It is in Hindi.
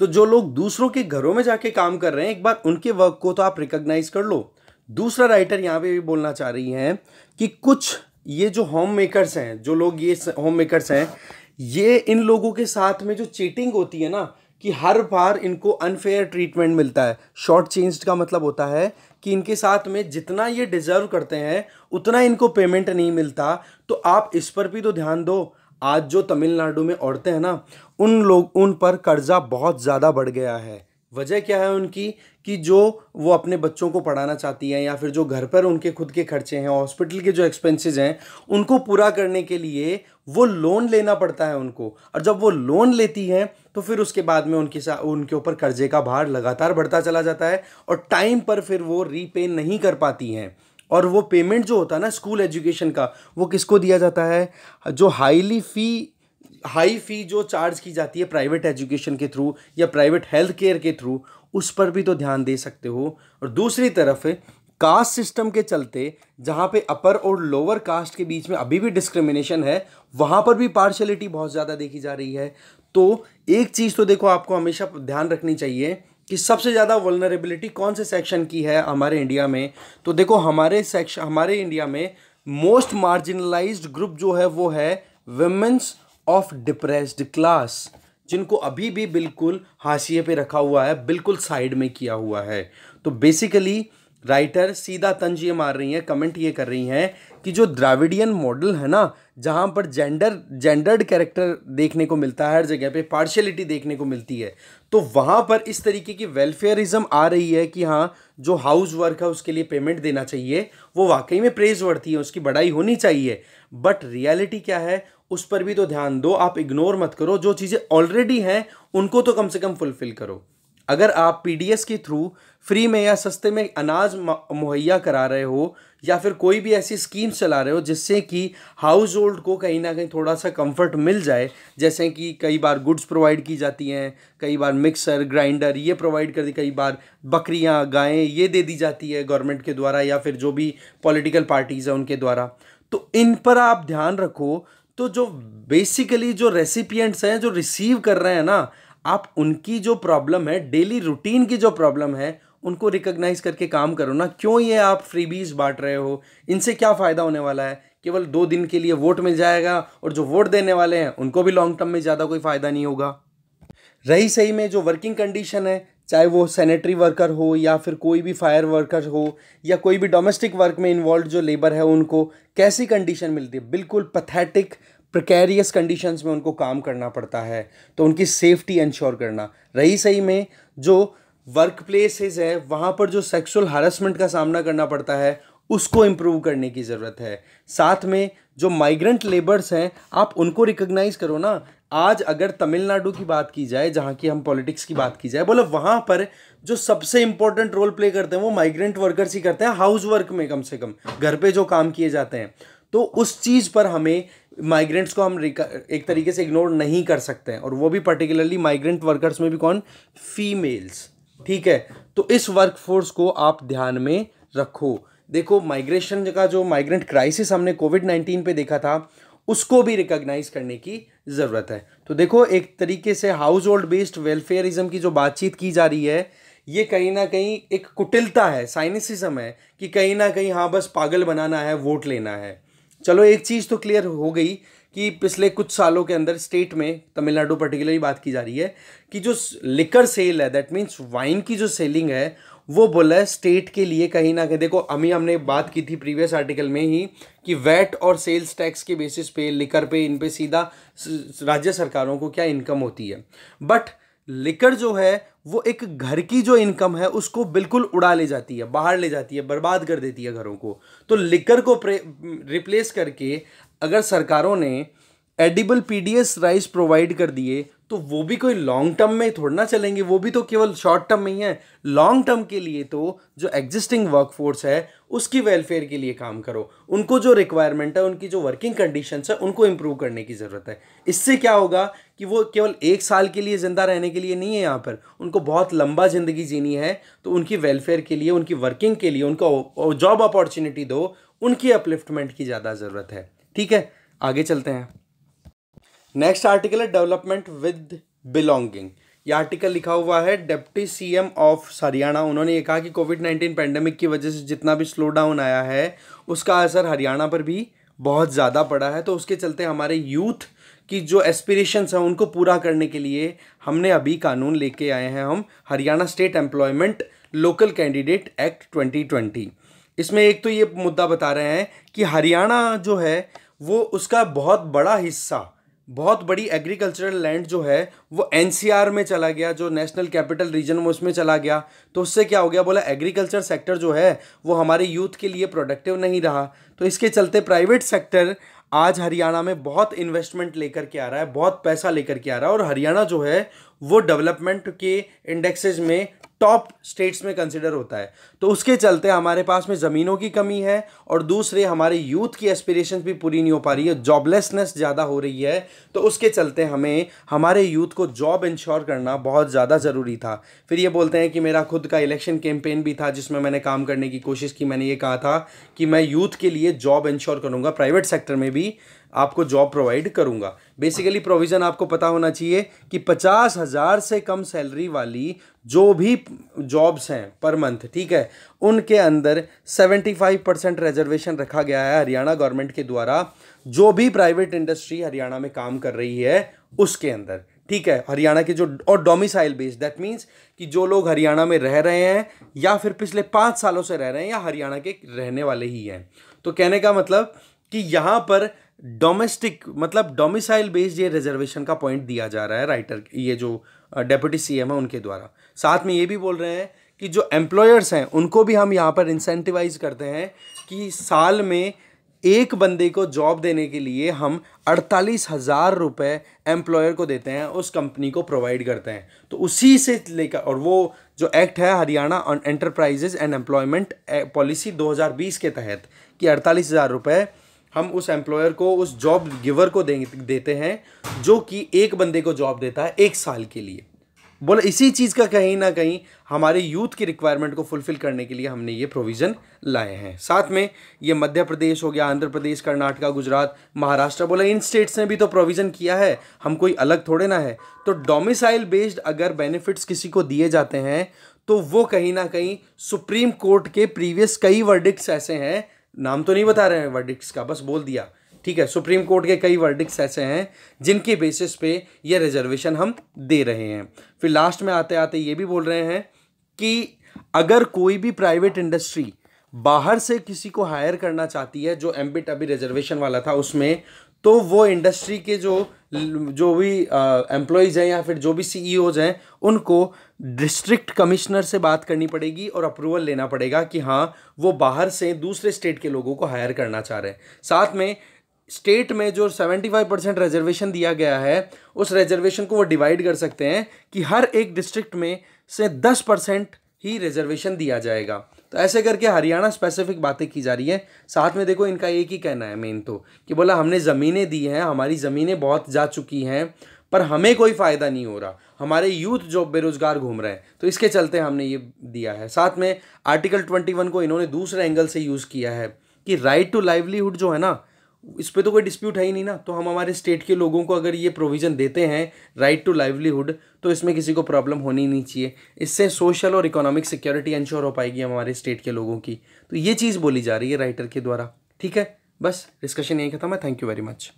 तो जो लोग दूसरों के घरों में जाके काम कर रहे हैं एक बार उनके वर्क को तो आप रिकग्नाइज कर लो दूसरा राइटर यहाँ पे भी बोलना चाह रही है कि कुछ ये जो होम मेकर्स हैं जो लोग ये होम मेकर्स हैं ये इन लोगों के साथ में जो चीटिंग होती है ना कि हर बार इनको अनफेयर ट्रीटमेंट मिलता है शॉर्ट चेंज का मतलब होता है कि इनके साथ में जितना ये डिजर्व करते हैं उतना इनको पेमेंट नहीं मिलता तो आप इस पर भी तो ध्यान दो आज जो तमिलनाडु में औरतें हैं ना उन लोग उन पर कर्ज़ा बहुत ज़्यादा बढ़ गया है वजह क्या है उनकी कि जो वो अपने बच्चों को पढ़ाना चाहती हैं या फिर जो घर पर उनके खुद के खर्चे हैं हॉस्पिटल के जो एक्सपेंसेस हैं उनको पूरा करने के लिए वो लोन लेना पड़ता है उनको और जब वो लोन लेती हैं तो फिर उसके बाद में उनके साथ उनके ऊपर कर्जे का भार लगातार बढ़ता चला जाता है और टाइम पर फिर वो रीपे नहीं कर पाती हैं और वो पेमेंट जो होता है ना स्कूल एजुकेशन का वो किसको दिया जाता है जो हाईली फ़ी हाई फी जो चार्ज की जाती है प्राइवेट एजुकेशन के थ्रू या प्राइवेट हेल्थ केयर के थ्रू उस पर भी तो ध्यान दे सकते हो और दूसरी तरफ कास्ट सिस्टम के चलते जहाँ पे अपर और लोअर कास्ट के बीच में अभी भी डिस्क्रिमिनेशन है वहाँ पर भी पार्शलिटी बहुत ज़्यादा देखी जा रही है तो एक चीज़ तो देखो आपको हमेशा ध्यान रखनी चाहिए कि सबसे ज़्यादा वलनरेबिलिटी कौन से सेक्शन की है हमारे इंडिया में तो देखो हमारे सेक्शन हमारे इंडिया में मोस्ट मार्जिनलाइज्ड ग्रुप जो है वो है वेमेंस ऑफ डिप्रेस्ड क्लास जिनको अभी भी बिल्कुल हाशिए पे रखा हुआ है बिल्कुल साइड में किया हुआ है तो बेसिकली राइटर सीधा तंज ये मार रही हैं कमेंट ये कर रही हैं कि जो द्राविडियन मॉडल है ना जहाँ पर जेंडर जेंडर्ड कैरेक्टर देखने को मिलता है हर जगह पे पार्शलिटी देखने को मिलती है तो वहाँ पर इस तरीके की वेलफेयरिज्म आ रही है कि हाँ जो हाउस वर्क है उसके लिए पेमेंट देना चाहिए वो वाकई में प्रेज वर्ती है उसकी बढ़ाई होनी चाहिए बट रियलिटी क्या है उस पर भी तो ध्यान दो आप इग्नोर मत करो जो चीज़ें ऑलरेडी हैं उनको तो कम से कम फुलफिल करो अगर आप पी के थ्रू फ्री में या सस्ते में अनाज मुहैया करा रहे हो या फिर कोई भी ऐसी स्कीम्स चला रहे हो जिससे कि हाउस होल्ड को कहीं ना कहीं थोड़ा सा कंफर्ट मिल जाए जैसे कि कई बार गुड्स प्रोवाइड की जाती हैं कई बार मिक्सर ग्राइंडर ये प्रोवाइड कर दी कई बार बकरियां गायें ये दे दी जाती है गवर्नमेंट के द्वारा या फिर जो भी पॉलिटिकल पार्टीज़ हैं उनके द्वारा तो इन पर आप ध्यान रखो तो जो बेसिकली जो रेसिपियंट्स हैं जो रिसीव कर रहे हैं ना आप उनकी जो प्रॉब्लम है डेली रूटीन की जो प्रॉब्लम है उनको रिकग्नाइज करके काम करो ना क्यों ये आप फ्रीबीज बांट रहे हो इनसे क्या फ़ायदा होने वाला है केवल दो दिन के लिए वोट मिल जाएगा और जो वोट देने वाले हैं उनको भी लॉन्ग टर्म में ज़्यादा कोई फ़ायदा नहीं होगा रही सही में जो वर्किंग कंडीशन है चाहे वो सैनिटरी वर्कर हो या फिर कोई भी फायर वर्कर हो या कोई भी डोमेस्टिक वर्क में इन्वॉल्व जो लेबर है उनको कैसी कंडीशन मिलती है बिल्कुल पथेटिक प्रकैरियस कंडीशंस में उनको काम करना पड़ता है तो उनकी सेफ्टी इंश्योर करना रही सही में जो वर्क प्लेसेज है वहाँ पर जो सेक्सुअल हरसमेंट का सामना करना पड़ता है उसको इम्प्रूव करने की ज़रूरत है साथ में जो माइग्रेंट लेबर्स हैं आप उनको रिकग्नाइज़ करो ना आज अगर तमिलनाडु की बात की जाए जहाँ की हम पॉलिटिक्स की बात की जाए बोले वहाँ पर जो सबसे इंपॉर्टेंट रोल प्ले करते हैं वो माइग्रेंट वर्कर्स ही करते हैं हाउस वर्क में कम से कम घर पे जो काम किए जाते हैं तो उस चीज़ पर हमें माइग्रेंट्स को हम एक तरीके से इग्नोर नहीं कर सकते हैं और वो भी पर्टिकुलरली माइग्रेंट वर्कर्स में भी कौन फीमेल्स ठीक है तो इस वर्कफोर्स को आप ध्यान में रखो देखो माइग्रेशन का जो माइग्रेंट क्राइसिस हमने कोविड नाइन्टीन पे देखा था उसको भी रिकॉग्नाइज करने की ज़रूरत है तो देखो एक तरीके से हाउस होल्ड बेस्ड वेलफेयरिज्म की जो बातचीत की जा रही है ये कहीं ना कहीं एक कुटिलता है साइनिसिज्म है कि कहीं ना कहीं हाँ बस पागल बनाना है वोट लेना है चलो एक चीज़ तो क्लियर हो गई कि पिछले कुछ सालों के अंदर स्टेट में तमिलनाडु पर्टिकुलरली बात की जा रही है कि जो लिकर सेल है दैट मीन्स वाइन की जो सेलिंग है वो बोला है स्टेट के लिए कहीं ना कहीं देखो अभी हमने बात की थी प्रीवियस आर्टिकल में ही कि वैट और सेल्स टैक्स के बेसिस पे लिकर पे इन पे सीधा राज्य सरकारों को क्या इनकम होती है बट लिकर जो है वो एक घर की जो इनकम है उसको बिल्कुल उड़ा ले जाती है बाहर ले जाती है बर्बाद कर देती है घरों को तो लिकर को रिप्लेस करके अगर सरकारों ने एडिबल पीडीएस राइस प्रोवाइड कर दिए तो वो भी कोई लॉन्ग टर्म में थोड़ा ना चलेंगे वो भी तो केवल शॉर्ट टर्म में ही है लॉन्ग टर्म के लिए तो जो एग्जिस्टिंग वर्कफोर्स है उसकी वेलफेयर के लिए काम करो उनको जो रिक्वायरमेंट है उनकी जो वर्किंग कंडीशंस है उनको इम्प्रूव करने की ज़रूरत है इससे क्या होगा कि वो केवल एक साल के लिए ज़िंदा रहने के लिए नहीं है यहाँ पर उनको बहुत लंबा ज़िंदगी जीनी है तो उनकी वेलफेयर के लिए उनकी वर्किंग के लिए उनको जॉब अपॉर्चुनिटी दो उनकी अपलिफ्टमेंट की ज़्यादा ज़रूरत है ठीक है आगे चलते हैं नेक्स्ट आर्टिकल है डेवलपमेंट विद बिलोंगिंग ये आर्टिकल लिखा हुआ है डेप्टी सीएम ऑफ हरियाणा उन्होंने ये कहा कि कोविड नाइन्टीन पैंडमिक की वजह से जितना भी स्लो डाउन आया है उसका असर हरियाणा पर भी बहुत ज़्यादा पड़ा है तो उसके चलते हमारे यूथ की जो एस्पिरेशंस हैं उनको पूरा करने के लिए हमने अभी कानून लेके आए हैं हम Haryana state employment local candidate act 2020 इसमें एक तो ये मुद्दा बता रहे हैं कि हरियाणा जो है वो उसका बहुत बड़ा हिस्सा बहुत बड़ी एग्रीकल्चरल लैंड जो है वो एनसीआर में चला गया जो नेशनल कैपिटल रीजन में उसमें चला गया तो उससे क्या हो गया बोला एग्रीकल्चर सेक्टर जो है वो हमारे यूथ के लिए प्रोडक्टिव नहीं रहा तो इसके चलते प्राइवेट सेक्टर आज हरियाणा में बहुत इन्वेस्टमेंट लेकर के आ रहा है बहुत पैसा लेकर के आ रहा है और हरियाणा जो है वो डेवलपमेंट के इंडेक्सेज में टॉप स्टेट्स में कंसिडर होता है तो उसके चलते हमारे पास में ज़मीनों की कमी है और दूसरे हमारे यूथ की एस्पिरेशंस भी पूरी नहीं हो पा रही है जॉबलेसनेस ज़्यादा हो रही है तो उसके चलते हमें हमारे यूथ को जॉब इंश्योर करना बहुत ज़्यादा ज़रूरी था फिर ये बोलते हैं कि मेरा खुद का इलेक्शन कैंपेन भी था जिसमें मैंने काम करने की कोशिश की मैंने ये कहा था कि मैं यूथ के लिए जॉब इंश्योर करूँगा प्राइवेट सेक्टर में भी आपको जॉब प्रोवाइड करूँगा बेसिकली प्रोविज़न आपको पता होना चाहिए कि पचास हज़ार से कम सैलरी वाली जो भी जॉब्स हैं पर मंथ ठीक है उनके अंदर सेवेंटी फाइव परसेंट रिजर्वेशन रखा गया है हरियाणा गवर्नमेंट के द्वारा जो भी प्राइवेट इंडस्ट्री हरियाणा में काम कर रही है उसके अंदर ठीक है हरियाणा के जो और डोमिसाइल बेस्ड दैट मीन्स कि जो लोग हरियाणा में रह रहे हैं या फिर पिछले पाँच सालों से रह रहे हैं या हरियाणा के रहने वाले ही हैं तो कहने का मतलब कि यहाँ पर डोमेस्टिक मतलब डोमिसाइल बेस्ड ये रिजर्वेशन का पॉइंट दिया जा रहा है राइटर ये जो डेप्यूटी सीएम है उनके द्वारा साथ में ये भी बोल रहे हैं कि जो एम्प्लॉयर्स हैं उनको भी हम यहाँ पर इंसेंटिवाइज करते हैं कि साल में एक बंदे को जॉब देने के लिए हम अड़तालीस हज़ार रुपये एम्प्लॉयर को देते हैं उस कंपनी को प्रोवाइड करते हैं तो उसी से लेकर और वो जो एक्ट है Haryana enterprises and employment policy 2020 के तहत कि अड़तालीस हज़ार रुपये हम उस एम्प्लॉयर को उस जॉब गिवर को दे, देते हैं जो कि एक बंदे को जॉब देता है एक साल के लिए बोला इसी चीज़ का कहीं ना कहीं हमारे यूथ की रिक्वायरमेंट को फुलफ़िल करने के लिए हमने ये प्रोविज़न लाए हैं साथ में ये मध्य प्रदेश हो गया आंध्र प्रदेश कर्नाटका गुजरात महाराष्ट्र बोला इन स्टेट्स ने भी तो प्रोविज़न किया है हम कोई अलग थोड़े ना है तो डोमिसाइल बेस्ड अगर बेनिफिट्स किसी को दिए जाते हैं तो वो कहीं ना कहीं सुप्रीम कोर्ट के प्रीवियस कई वर्डिक्ट्स ऐसे हैं नाम तो नहीं बता रहे हैं वर्डिक्स का बस बोल दिया ठीक है सुप्रीम कोर्ट के कई वर्डिक्स ऐसे हैं जिनके बेसिस पे ये रिजर्वेशन हम दे रहे हैं फिर लास्ट में आते आते ये भी बोल रहे हैं कि अगर कोई भी प्राइवेट इंडस्ट्री बाहर से किसी को हायर करना चाहती है जो एमबिट अभी रिजर्वेशन वाला था उसमें तो वो इंडस्ट्री के जो जो भी एम्प्लॉयज़ हैं या फिर जो भी सी e हैं उनको डिस्ट्रिक्ट कमिश्नर से बात करनी पड़ेगी और अप्रूवल लेना पड़ेगा कि हाँ वो बाहर से दूसरे स्टेट के लोगों को हायर करना चाह रहे हैं साथ में स्टेट में जो 75 परसेंट रिजर्वेशन दिया गया है उस रिजर्वेशन को वो डिवाइड कर सकते हैं कि हर एक डिस्ट्रिक्ट में से 10 परसेंट ही रिजर्वेशन दिया जाएगा तो ऐसे करके हरियाणा स्पेसिफिक बातें की जा रही है साथ में देखो इनका एक ही कहना है मेन तो कि बोला हमने ज़मीनें दी हैं हमारी ज़मीनें बहुत जा चुकी हैं पर हमें कोई फ़ायदा नहीं हो रहा हमारे यूथ जो बेरोज़गार घूम रहे हैं तो इसके चलते हमने ये दिया है साथ में आर्टिकल ट्वेंटी वन को इन्होंने दूसरे एंगल से यूज़ किया है कि राइट टू लाइवलीहुड जो है ना इस पर तो कोई डिस्प्यूट है ही नहीं ना तो हम हमारे स्टेट के लोगों को अगर ये प्रोविज़न देते हैं राइट टू लाइवलीहुड तो इसमें किसी को प्रॉब्लम होनी नहीं चाहिए इससे सोशल और इकोनॉमिक सिक्योरिटी इंश्योर हो पाएगी हमारे स्टेट के लोगों की तो ये चीज़ बोली जा रही है राइटर के द्वारा ठीक है बस डिस्कशन यही खत्म है थैंक यू वेरी मच